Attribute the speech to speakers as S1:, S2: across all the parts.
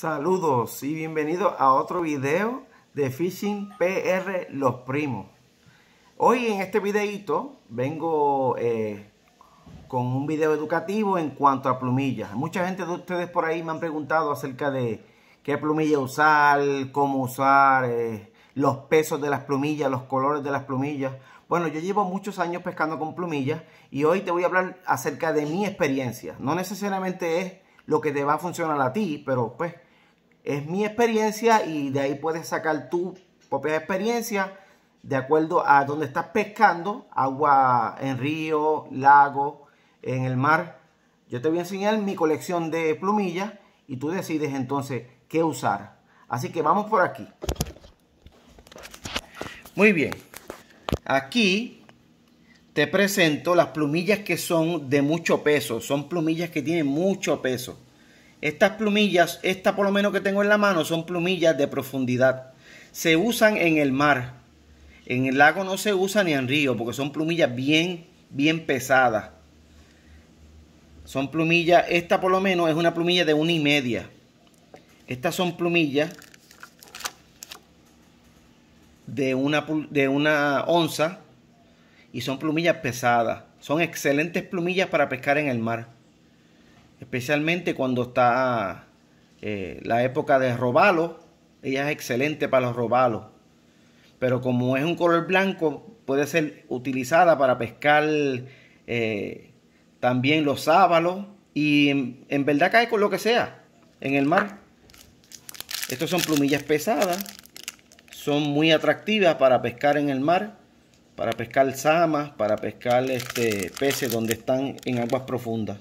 S1: Saludos y bienvenidos a otro video de Fishing PR Los Primos. Hoy en este videito vengo eh, con un video educativo en cuanto a plumillas. Mucha gente de ustedes por ahí me han preguntado acerca de qué plumilla usar, cómo usar, eh, los pesos de las plumillas, los colores de las plumillas. Bueno, yo llevo muchos años pescando con plumillas y hoy te voy a hablar acerca de mi experiencia. No necesariamente es lo que te va a funcionar a ti, pero pues es mi experiencia y de ahí puedes sacar tu propia experiencia de acuerdo a donde estás pescando, agua en río, lago, en el mar. Yo te voy a enseñar mi colección de plumillas y tú decides entonces qué usar. Así que vamos por aquí. Muy bien. Aquí te presento las plumillas que son de mucho peso. Son plumillas que tienen mucho peso. Estas plumillas, esta por lo menos que tengo en la mano, son plumillas de profundidad. Se usan en el mar. En el lago no se usa ni en río porque son plumillas bien, bien pesadas. Son plumillas, esta por lo menos es una plumilla de una y media. Estas son plumillas de una, de una onza y son plumillas pesadas. Son excelentes plumillas para pescar en el mar especialmente cuando está eh, la época de robalo, Ella es excelente para los robalos. Pero como es un color blanco, puede ser utilizada para pescar eh, también los sábalos. Y en, verdad cae con lo que sea en el mar. Estas son plumillas pesadas. Son muy atractivas para pescar en el mar. Para pescar samas, para pescar este, peces donde están en aguas profundas.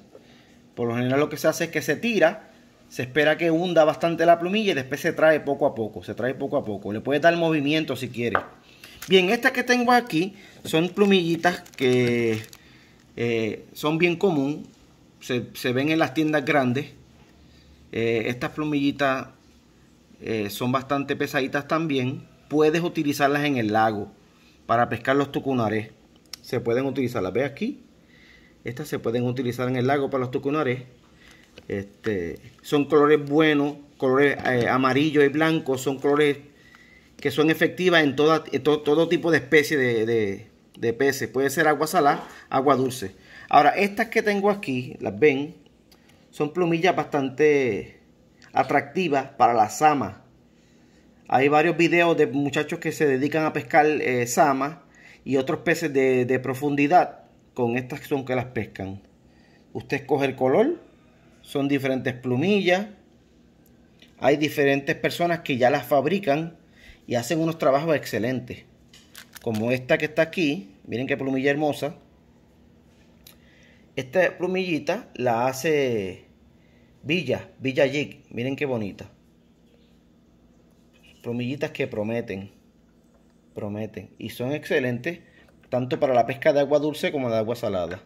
S1: Por lo general lo que se hace es que se tira, se espera que hunda bastante la plumilla y después se trae poco a poco, se trae poco a poco. Le puede dar movimiento si quiere. Bien, estas que tengo aquí son plumillitas que eh, son bien común, se, ven en las tiendas grandes. Eh, estas plumillitas eh, son bastante pesaditas también. Puedes utilizarlas en el lago para pescar los tucunares. Se pueden utilizar, las ve aquí, estas se pueden utilizar en el lago para los tucunares, este, son colores buenos, colores eh, y blanco son colores que son efectivas en, todo tipo de especie de, peces. Puede ser agua salada, agua dulce. Ahora, estas que tengo aquí, las ven, son plumillas bastante atractivas para la sama. Hay varios videos de muchachos que se dedican a pescar eh, sama y otros peces de profundidad con estas son que las pescan. Usted escoge el color, son diferentes plumillas, hay diferentes personas que ya las fabrican y hacen unos trabajos excelentes. Como esta que está aquí, miren qué plumilla hermosa. Esta plumillita la hace Villa, Villa Jig, miren qué bonita. Plumillitas que prometen, prometen y son excelentes tanto para la pesca de agua dulce como de agua salada.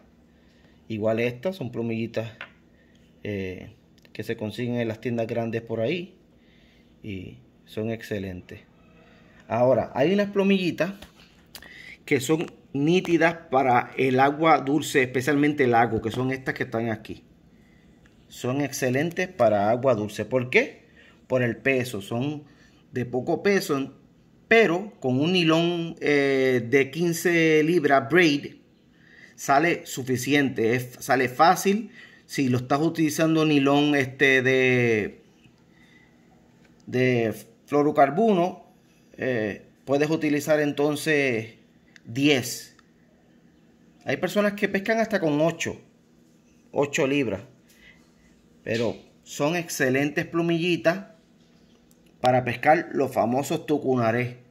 S1: Igual estas son plumillitas eh, que se consiguen en las tiendas grandes por ahí y son excelentes. Ahora, hay unas plumillitas que son nítidas para el agua dulce, especialmente el lago, que son estas que están aquí. Son excelentes para agua dulce. ¿Por qué? Por el peso. Son de poco peso, pero con un nilón eh, de 15 libras braid sale suficiente, sale fácil. Si lo estás utilizando nilón este de, de fluorocarbono, eh, puedes utilizar entonces 10. Hay personas que pescan hasta con 8, 8 libras, pero son excelentes plumillitas para pescar los famosos tucunarés.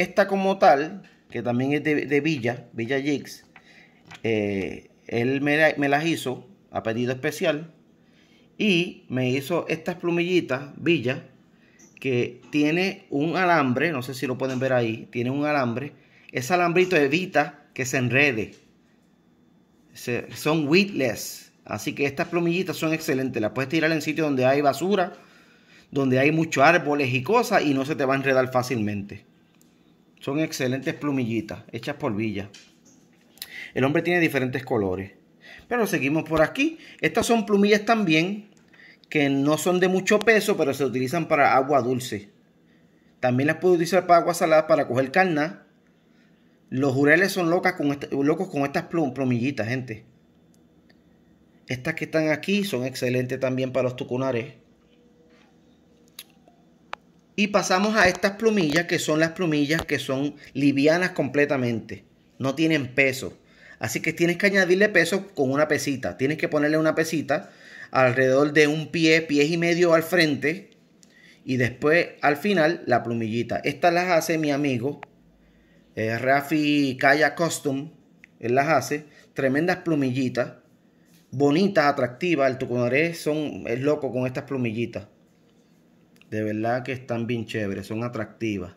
S1: Esta como tal, que también es de, Villa, Villa Jigs, eh, él me, las hizo a pedido especial y me hizo estas plumillitas Villa que tiene un alambre, no sé si lo pueden ver ahí, tiene un alambre. Ese alambrito evita que se enrede. son weightless, así que estas plumillitas son excelentes. Las puedes tirar en sitios donde hay basura, donde hay muchos árboles y cosas y no se te va a enredar fácilmente. Son excelentes plumillitas hechas por polvillas. El hombre tiene diferentes colores. Pero seguimos por aquí. Estas son plumillas también que no son de mucho peso, pero se utilizan para agua dulce. También las puedo utilizar para agua salada, para coger carna. Los jureles son locas con este, locos con estas plum, plumillitas, gente. Estas que están aquí son excelentes también para los tucunares. Y pasamos a estas plumillas que son las plumillas que son livianas completamente. No tienen peso. Así que tienes que añadirle peso con una pesita. Tienes que ponerle una pesita alrededor de un pie, pies y medio al frente. Y después al final la plumillita. Estas las hace mi amigo eh, Rafi Kaya Custom. Él las hace. Tremendas plumillitas. Bonitas, atractivas. El tucunaré son, es loco con estas plumillitas. De verdad que están bien chéveres, son atractivas.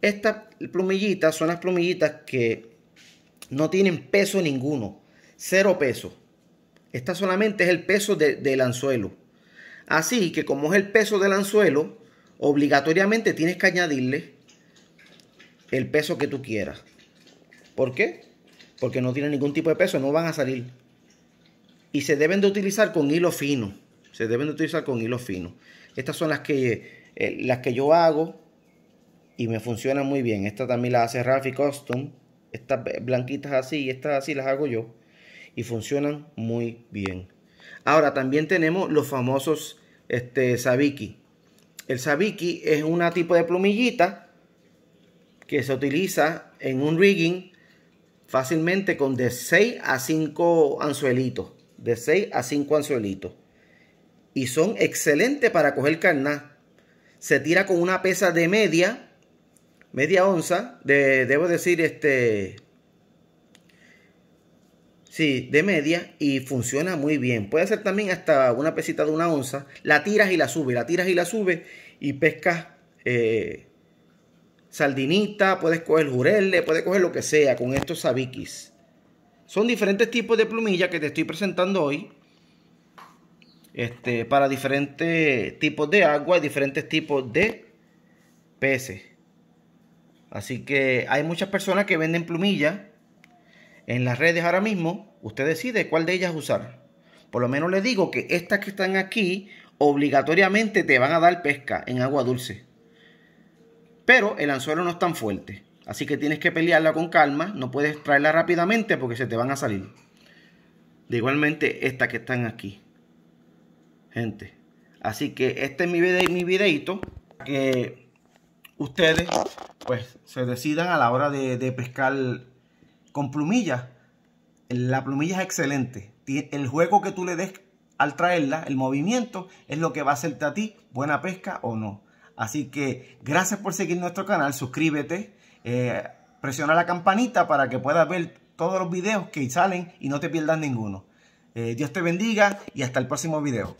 S1: Estas plumillitas son las plumillitas que no tienen peso ninguno. Cero peso. Esta solamente es el peso del anzuelo. Así que como es el peso del anzuelo, obligatoriamente tienes que añadirle el peso que tú quieras. ¿Por qué? Porque no tienen ningún tipo de peso, no van a salir. Y se deben de utilizar con hilo fino. Se deben de utilizar con hilo fino. Estas son las que, eh, las que yo hago y me funcionan muy bien. Esta también la hace Rafi Custom. Estas blanquitas así y estas así las hago yo. Y funcionan muy bien. Ahora también tenemos los famosos este, sabiki. El sabiki es un tipo de plumillita que se utiliza en un rigging fácilmente con de 6 a 5 anzuelitos. De 6 a 5 anzuelitos y son excelentes para coger carná. Se tira con una pesa de media, media onza, de, debo decir, este, sí, de media y funciona muy bien. Puede ser también hasta una pesita de una onza. La tiras y la sube, la tiras y la sube y pescas eh, saldinita, puedes coger jurelle, puedes coger lo que sea con estos sabikis Son diferentes tipos de plumilla que te estoy presentando hoy. Este, para diferentes tipos de agua y diferentes tipos de peces. Así que hay muchas personas que venden plumillas en las redes ahora mismo. Usted decide cuál de ellas usar. Por lo menos le digo que estas que están aquí obligatoriamente te van a dar pesca en agua dulce. Pero el anzuelo no es tan fuerte. Así que tienes que pelearla con calma. No puedes traerla rápidamente porque se te van a salir. De igualmente estas que están aquí gente. Así que este es mi, video, mi videito que ustedes pues se decidan a la hora de, pescar con plumilla. La plumilla es excelente. El juego que tú le des al traerla, el movimiento, es lo que va a hacerte a ti buena pesca o no. Así que gracias por seguir nuestro canal, suscríbete, eh, presiona la campanita para que puedas ver todos los videos que salen y no te pierdas ninguno. Eh, Dios te bendiga y hasta el próximo video.